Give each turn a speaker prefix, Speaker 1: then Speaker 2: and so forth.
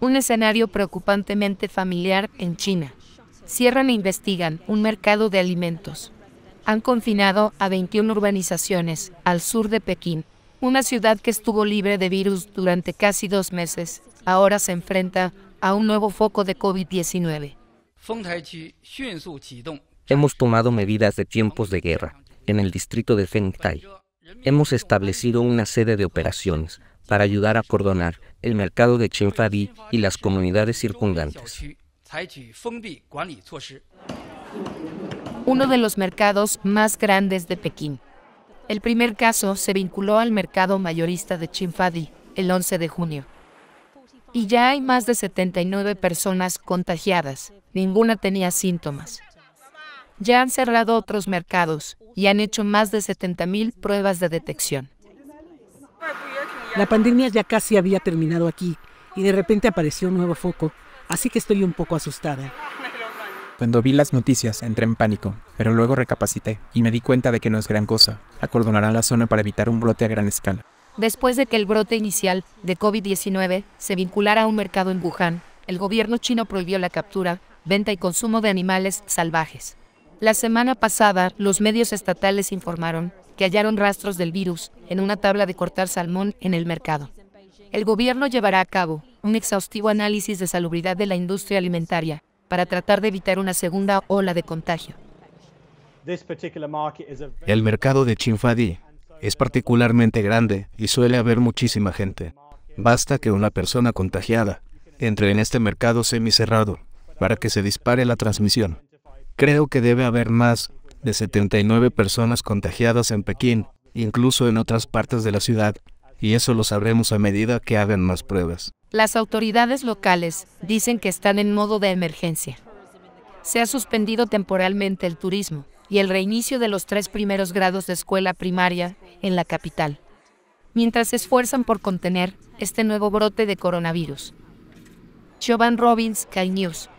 Speaker 1: Un escenario preocupantemente familiar en China. Cierran e investigan un mercado de alimentos. Han confinado a 21 urbanizaciones al sur de Pekín. Una ciudad que estuvo libre de virus durante casi dos meses, ahora se enfrenta a un nuevo foco de COVID-19.
Speaker 2: Hemos tomado medidas de tiempos de guerra en el distrito de Fengtai, Hemos establecido una sede de operaciones para ayudar a cordonar el mercado de Chinfadi y las comunidades circundantes.
Speaker 1: Uno de los mercados más grandes de Pekín. El primer caso se vinculó al mercado mayorista de Chinfadi el 11 de junio. Y ya hay más de 79 personas contagiadas. Ninguna tenía síntomas ya han cerrado otros mercados y han hecho más de 70.000 pruebas de detección. La pandemia ya casi había terminado aquí y de repente apareció un nuevo foco, así que estoy un poco asustada.
Speaker 2: Cuando vi las noticias entré en pánico, pero luego recapacité y me di cuenta de que no es gran cosa. Acordonarán la zona para evitar un brote a gran escala.
Speaker 1: Después de que el brote inicial de COVID-19 se vinculara a un mercado en Wuhan, el gobierno chino prohibió la captura, venta y consumo de animales salvajes. La semana pasada, los medios estatales informaron que hallaron rastros del virus en una tabla de cortar salmón en el mercado. El gobierno llevará a cabo un exhaustivo análisis de salubridad de la industria alimentaria para tratar de evitar una segunda ola de contagio.
Speaker 2: El mercado de Chinfadi es particularmente grande y suele haber muchísima gente. Basta que una persona contagiada entre en este mercado semicerrado para que se dispare la transmisión. Creo que debe haber más de 79 personas contagiadas en Pekín, incluso en otras partes de la ciudad, y eso lo sabremos a medida que hagan más pruebas.
Speaker 1: Las autoridades locales dicen que están en modo de emergencia. Se ha suspendido temporalmente el turismo y el reinicio de los tres primeros grados de escuela primaria en la capital, mientras se esfuerzan por contener este nuevo brote de coronavirus. Jovan Robbins, Kai News.